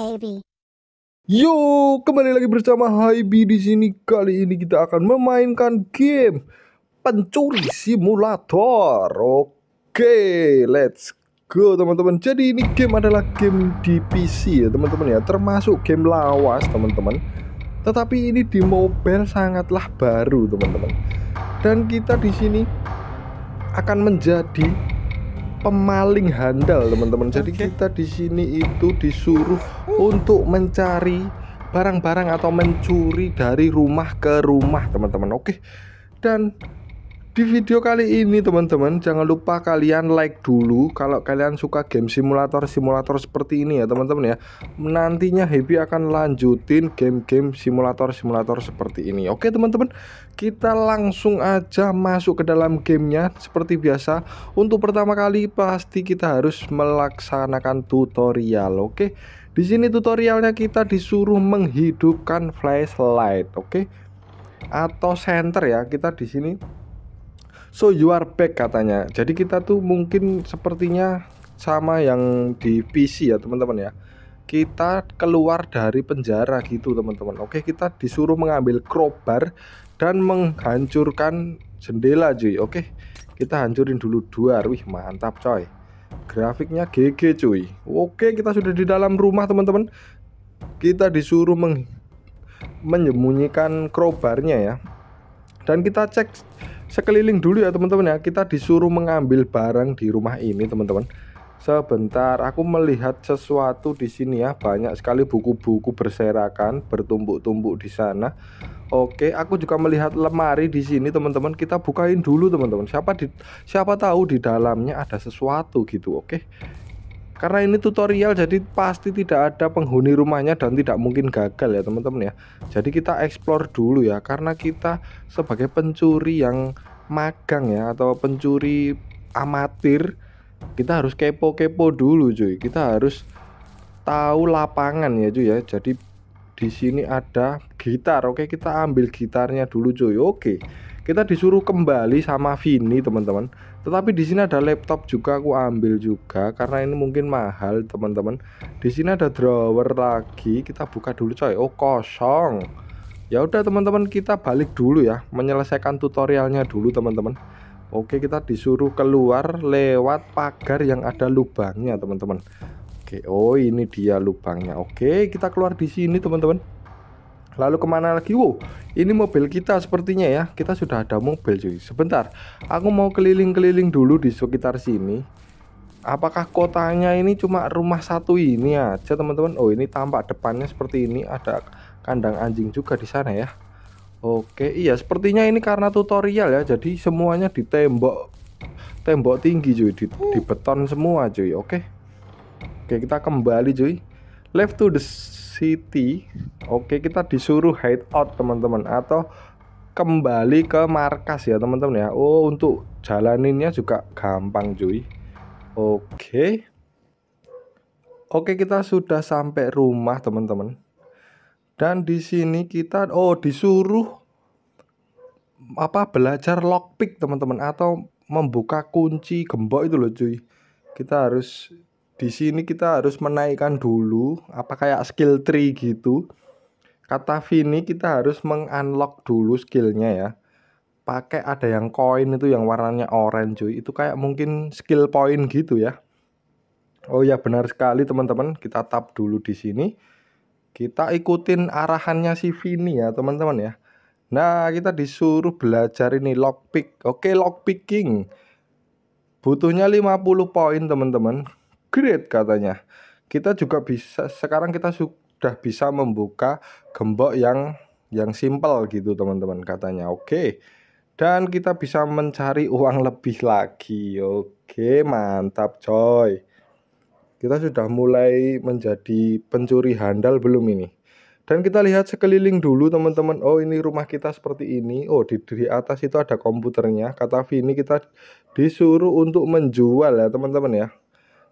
Haibi. Yo, kembali lagi bersama Haibi di sini. Kali ini kita akan memainkan game pencuri simulator. Oke, let's go teman-teman. Jadi ini game adalah game di PC ya teman-teman ya, termasuk game lawas teman-teman. Tetapi ini di mobile sangatlah baru teman-teman. Dan kita di sini akan menjadi pemaling handal teman-teman. Jadi okay. kita di sini itu disuruh untuk mencari barang-barang atau mencuri dari rumah ke rumah teman-teman. Oke. Okay. Dan di video kali ini teman-teman jangan lupa kalian like dulu kalau kalian suka game simulator-simulator seperti ini ya teman-teman ya Nantinya Happy akan lanjutin game-game simulator-simulator seperti ini Oke teman-teman kita langsung aja masuk ke dalam gamenya seperti biasa Untuk pertama kali pasti kita harus melaksanakan tutorial oke di sini tutorialnya kita disuruh menghidupkan flashlight oke atau center ya kita di sini so you are back katanya jadi kita tuh mungkin sepertinya sama yang di PC ya teman-teman ya kita keluar dari penjara gitu teman-teman oke kita disuruh mengambil crowbar dan menghancurkan jendela cuy oke kita hancurin dulu dua wih mantap coy grafiknya GG cuy oke kita sudah di dalam rumah teman-teman kita disuruh meng menyembunyikan crowbarnya ya dan kita cek sekeliling dulu ya teman-teman ya kita disuruh mengambil barang di rumah ini teman-teman sebentar aku melihat sesuatu di sini ya banyak sekali buku-buku berserakan bertumbuk-tumbuk di sana Oke aku juga melihat lemari di sini teman-teman kita bukain dulu teman-teman siapa di siapa tahu di dalamnya ada sesuatu gitu oke karena ini tutorial jadi pasti tidak ada penghuni rumahnya dan tidak mungkin gagal ya teman-teman ya jadi kita explore dulu ya karena kita sebagai pencuri yang magang ya atau pencuri amatir kita harus kepo-kepo dulu cuy kita harus tahu lapangan ya cuy ya jadi di sini ada gitar oke kita ambil gitarnya dulu cuy oke kita disuruh kembali sama Vini teman-teman tetapi di sini ada laptop juga aku ambil juga karena ini mungkin mahal teman-teman di sini ada drawer lagi kita buka dulu coy oh kosong ya udah teman-teman kita balik dulu ya menyelesaikan tutorialnya dulu teman-teman Oke kita disuruh keluar lewat pagar yang ada lubangnya teman-teman Oke oh ini dia lubangnya Oke kita keluar di sini teman-teman Lalu kemana lagi? Wow, ini mobil kita sepertinya ya. Kita sudah ada mobil cuy. Sebentar, aku mau keliling-keliling dulu di sekitar sini. Apakah kotanya ini cuma rumah satu ini aja teman-teman? Oh ini tampak depannya seperti ini. Ada kandang anjing juga di sana ya. Oke, iya sepertinya ini karena tutorial ya. Jadi semuanya di tembok tembok tinggi cuy. Di, di beton semua cuy. Oke. Oke kita kembali cuy. Left to the City oke kita disuruh hide out teman-teman atau kembali ke markas ya teman-teman ya Oh untuk jalaninnya juga gampang cuy Oke Oke kita sudah sampai rumah teman-teman dan di sini kita oh disuruh apa belajar lockpick teman-teman atau membuka kunci gembok itu loh cuy kita harus di sini kita harus menaikkan dulu apa kayak skill tree gitu kata Vini kita harus mengunlock dulu skillnya ya pakai ada yang koin itu yang warnanya orange cuy itu kayak mungkin skill point gitu ya Oh ya benar sekali teman-teman kita tap dulu di sini kita ikutin arahannya si Vini ya teman-teman ya nah kita disuruh belajar ini lockpick oke lockpicking butuhnya 50 poin teman-teman upgrade katanya. Kita juga bisa sekarang kita sudah bisa membuka gembok yang yang simpel gitu teman-teman katanya. Oke. Dan kita bisa mencari uang lebih lagi. Oke, mantap coy. Kita sudah mulai menjadi pencuri handal belum ini? Dan kita lihat sekeliling dulu teman-teman. Oh ini rumah kita seperti ini. Oh di, di atas itu ada komputernya. Kata Vini kita disuruh untuk menjual ya teman-teman ya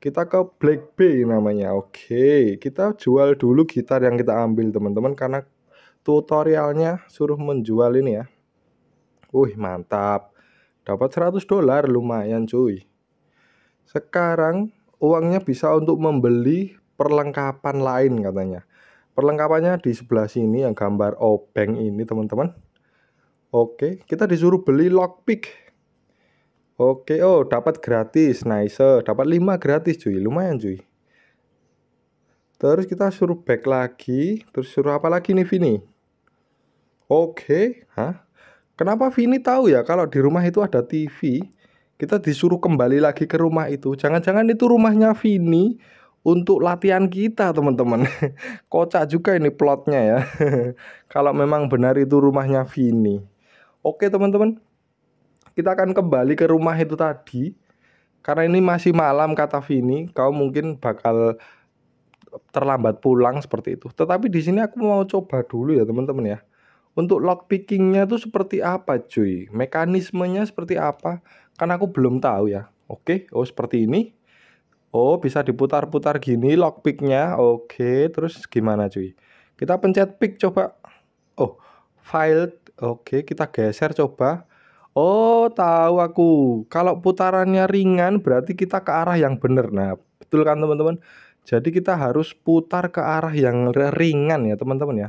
kita ke Black Bay namanya. Oke, okay. kita jual dulu gitar yang kita ambil teman-teman karena tutorialnya suruh menjual ini ya. Wih, mantap. Dapat 100 dolar lumayan cuy. Sekarang uangnya bisa untuk membeli perlengkapan lain katanya. Perlengkapannya di sebelah sini yang gambar obeng ini teman-teman. Oke, kita disuruh beli lockpick Oke, oh dapat gratis, nice. Nah, dapat 5 gratis cuy, lumayan cuy. Terus kita suruh back lagi, terus suruh apa lagi nih Vini? Oke, hah? Kenapa Vini tahu ya kalau di rumah itu ada TV? Kita disuruh kembali lagi ke rumah itu. Jangan-jangan itu rumahnya Vini untuk latihan kita teman-teman kocak juga ini plotnya ya kalau memang benar itu rumahnya Vini oke teman-teman kita akan kembali ke rumah itu tadi karena ini masih malam kata Vini kau mungkin bakal terlambat pulang seperti itu tetapi di sini aku mau coba dulu ya teman-teman ya untuk lock pickingnya itu seperti apa cuy mekanismenya seperti apa karena aku belum tahu ya oke oh seperti ini oh bisa diputar-putar gini lock picknya oke terus gimana cuy kita pencet pick coba oh file oke kita geser coba Oh, tahu aku. Kalau putarannya ringan berarti kita ke arah yang benar. Nah, betul kan teman-teman? Jadi kita harus putar ke arah yang ringan ya teman-teman ya.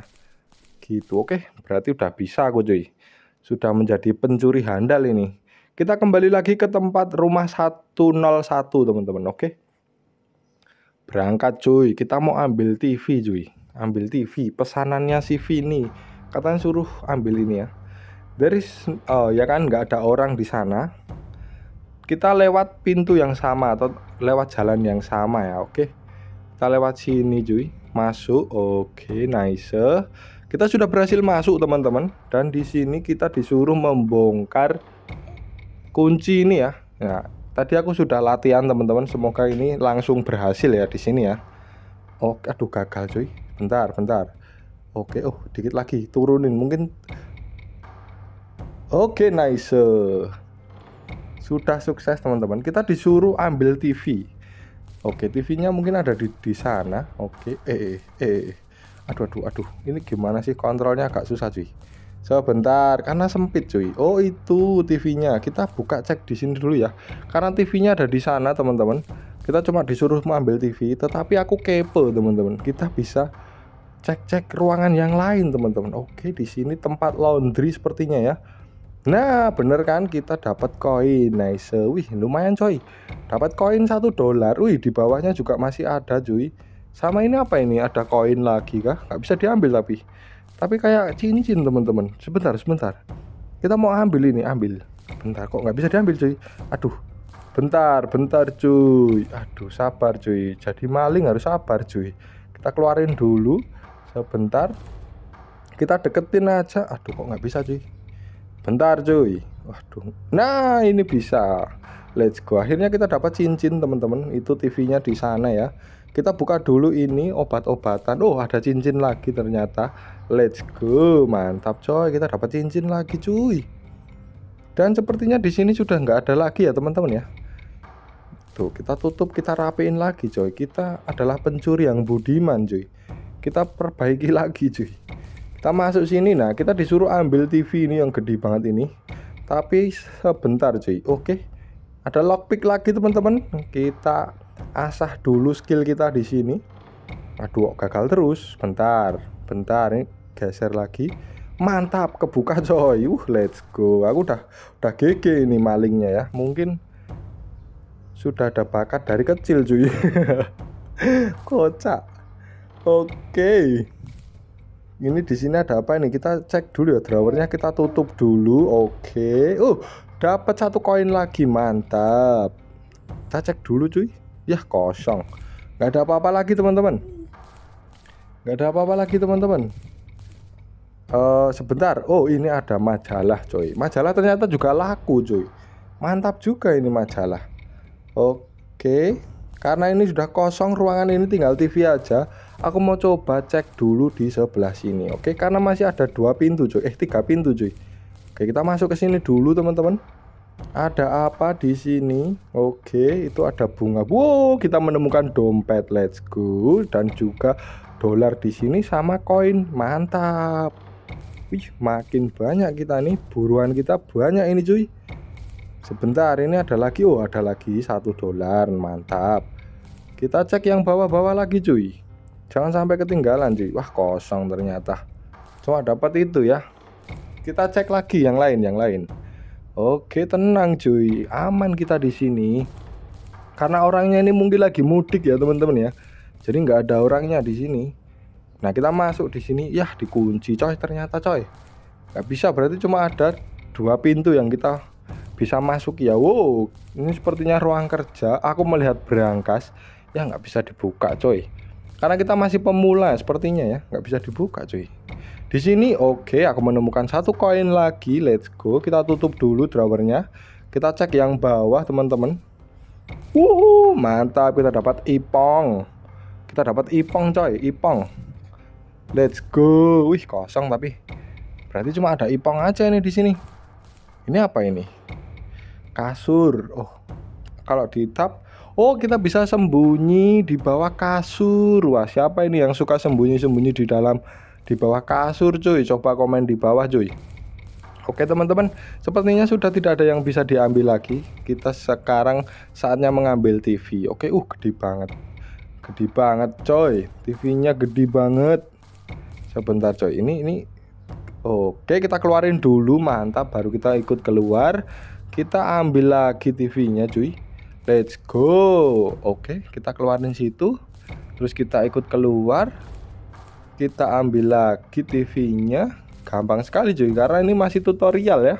Gitu. Oke, berarti udah bisa aku cuy. Sudah menjadi pencuri handal ini. Kita kembali lagi ke tempat rumah 101 teman-teman. Oke. Berangkat cuy. Kita mau ambil TV cuy. Ambil TV. Pesanannya si Vini. Katanya suruh ambil ini ya there is oh ya kan nggak ada orang di sana kita lewat pintu yang sama atau lewat jalan yang sama ya oke okay? kita lewat sini cuy masuk oke okay, nice kita sudah berhasil masuk teman-teman dan di sini kita disuruh membongkar kunci ini ya Ya, tadi aku sudah latihan teman-teman semoga ini langsung berhasil ya di sini ya oke aduh gagal cuy bentar bentar oke oh dikit lagi turunin mungkin Oke, okay, nice. Sudah sukses teman-teman. Kita disuruh ambil TV. Oke, okay, TV-nya mungkin ada di di sana. Oke. Okay. Eh, eh, eh. Aduh, aduh, aduh. Ini gimana sih kontrolnya agak susah, cuy. Sebentar, karena sempit cuy. Oh itu TV-nya. Kita buka cek di sini dulu ya. Karena TV-nya ada di sana teman-teman. Kita cuma disuruh mengambil TV. Tetapi aku kepo teman-teman. Kita bisa cek-cek ruangan yang lain teman-teman. Oke di sini tempat laundry sepertinya ya. Nah, bener kan kita dapat koin. Nice. Nah, Wih, lumayan coy. Dapat koin satu dolar. Wih, di bawahnya juga masih ada cuy. Sama ini apa ini? Ada koin lagi kah? Gak bisa diambil tapi. Tapi kayak cincin teman-teman. Sebentar, sebentar. Kita mau ambil ini, ambil. Bentar kok nggak bisa diambil cuy. Aduh. Bentar, bentar cuy. Aduh, sabar cuy. Jadi maling harus sabar cuy. Kita keluarin dulu. Sebentar. Kita deketin aja. Aduh, kok nggak bisa cuy bentar cuy waduh nah ini bisa let's go akhirnya kita dapat cincin teman-teman itu TV-nya di sana ya kita buka dulu ini obat-obatan oh ada cincin lagi ternyata let's go mantap coy kita dapat cincin lagi cuy dan sepertinya di sini sudah nggak ada lagi ya teman-teman ya tuh kita tutup kita rapiin lagi coy kita adalah pencuri yang budiman cuy kita perbaiki lagi cuy kita masuk sini nah kita disuruh ambil TV ini yang gede banget ini tapi sebentar cuy oke ada lockpick lagi teman-teman kita asah dulu skill kita di sini aduh gagal terus bentar bentar ini geser lagi mantap kebuka coy uh let's go aku udah udah GG ini malingnya ya mungkin sudah ada bakat dari kecil cuy kocak oke okay ini di sini ada apa ini kita cek dulu ya drawernya kita tutup dulu oke okay. uh dapat satu koin lagi mantap kita cek dulu cuy ya kosong nggak ada apa-apa lagi teman-teman nggak ada apa-apa lagi teman-teman uh, sebentar oh ini ada majalah cuy majalah ternyata juga laku cuy mantap juga ini majalah oke okay. karena ini sudah kosong ruangan ini tinggal TV aja aku mau coba cek dulu di sebelah sini oke karena masih ada dua pintu cuy eh tiga pintu cuy oke kita masuk ke sini dulu teman-teman ada apa di sini oke itu ada bunga wow kita menemukan dompet let's go dan juga dolar di sini sama koin mantap Wih, makin banyak kita nih buruan kita banyak ini cuy sebentar ini ada lagi oh ada lagi satu dolar mantap kita cek yang bawah-bawah lagi cuy Jangan sampai ketinggalan sih. Wah, kosong ternyata. Cuma dapat itu ya. Kita cek lagi yang lain, yang lain. Oke, tenang cuy. Aman kita di sini. Karena orangnya ini mungkin lagi mudik ya, teman-teman ya. Jadi nggak ada orangnya di sini. Nah, kita masuk di sini, ya dikunci coy ternyata coy. Nggak bisa, berarti cuma ada dua pintu yang kita bisa masuk ya. Wow, ini sepertinya ruang kerja. Aku melihat berangkas, ya nggak bisa dibuka coy. Karena kita masih pemula sepertinya ya, nggak bisa dibuka cuy. Di sini oke, okay, aku menemukan satu koin lagi. Let's go. Kita tutup dulu drawernya. Kita cek yang bawah, teman-teman. Wuhu, mantap kita dapat ipong. Kita dapat ipong, coy. Ipong. Let's go. Wih, kosong tapi. Berarti cuma ada ipong aja ini di sini. Ini apa ini? Kasur. Oh. Kalau di tab oh kita bisa sembunyi di bawah kasur wah siapa ini yang suka sembunyi-sembunyi di dalam di bawah kasur cuy coba komen di bawah cuy Oke teman-teman, sepertinya sudah tidak ada yang bisa diambil lagi. Kita sekarang saatnya mengambil TV. Oke, uh gede banget. Gede banget, coy. TV-nya gede banget. Sebentar, coy. Ini ini Oke, kita keluarin dulu mantap baru kita ikut keluar. Kita ambil lagi TV-nya, cuy. Let's go. Oke, kita keluarin situ. Terus kita ikut keluar. Kita ambil lagi TV-nya. Gampang sekali cuy karena ini masih tutorial ya.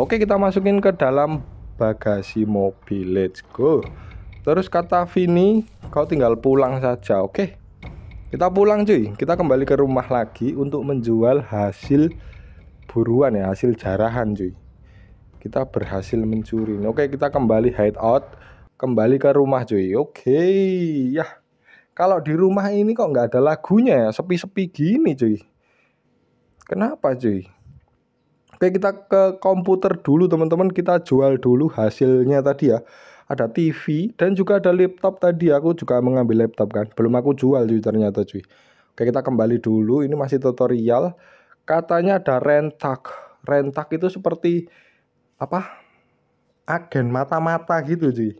Oke, kita masukin ke dalam bagasi mobil. Let's go. Terus kata Vini, kau tinggal pulang saja. Oke. Kita pulang cuy. Kita kembali ke rumah lagi untuk menjual hasil buruan ya, hasil jarahan cuy kita berhasil mencuri nah, oke kita kembali hide out, kembali ke rumah cuy oke ya kalau di rumah ini kok nggak ada lagunya ya sepi-sepi gini cuy kenapa cuy oke kita ke komputer dulu teman-teman kita jual dulu hasilnya tadi ya ada TV dan juga ada laptop tadi aku juga mengambil laptop kan belum aku jual cuy ternyata cuy oke kita kembali dulu ini masih tutorial katanya ada rentak rentak itu seperti apa agen mata-mata gitu cuy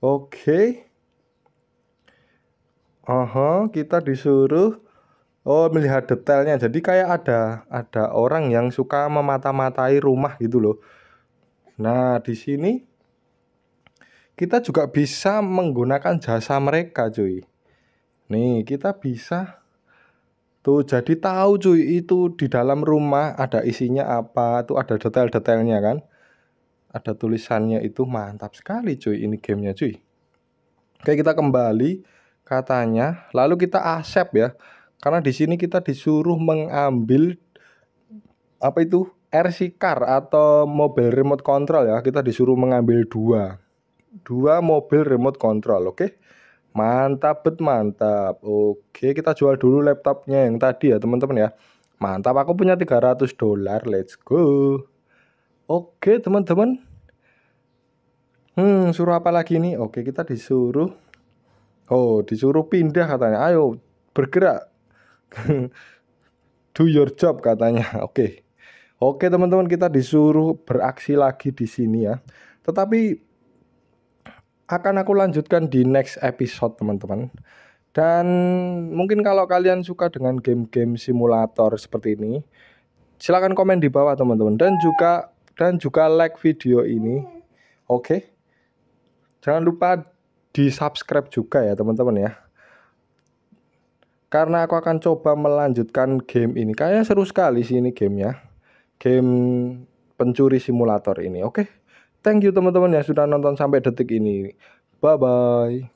oke okay. kita disuruh oh melihat detailnya. Jadi kayak ada ada orang yang suka memata-matai rumah gitu loh. Nah, di sini kita juga bisa menggunakan jasa mereka, cuy. Nih, kita bisa Tuh gitu. jadi tahu cuy itu di dalam rumah ada isinya apa, tuh ada detail-detailnya kan. Ada tulisannya itu mantap sekali cuy ini gamenya cuy. Oke kita kembali katanya, lalu kita asep ya. Karena di sini kita disuruh mengambil apa itu RC car atau mobil remote control ya. Kita disuruh mengambil dua, dua mobil remote control, oke? Okay? Mantap bet mantap. Oke, kita jual dulu laptopnya yang tadi ya teman-teman ya. Mantap, aku punya 300 dolar. Let's go. Oke, teman-teman. Hmm, suruh apa lagi nih? Oke, kita disuruh Oh, disuruh pindah katanya. Ayo bergerak. Do your job katanya. Oke. Oke, teman-teman, kita disuruh beraksi lagi di sini ya. Tetapi akan aku lanjutkan di next episode teman-teman. Dan mungkin kalau kalian suka dengan game-game simulator seperti ini, silahkan komen di bawah teman-teman dan juga dan juga like video ini. Oke. Okay? Jangan lupa di-subscribe juga ya teman-teman ya. Karena aku akan coba melanjutkan game ini. Kayaknya seru sekali sih ini gamenya. Game pencuri simulator ini. Oke. Okay? Thank you teman-teman yang sudah nonton sampai detik ini. Bye bye.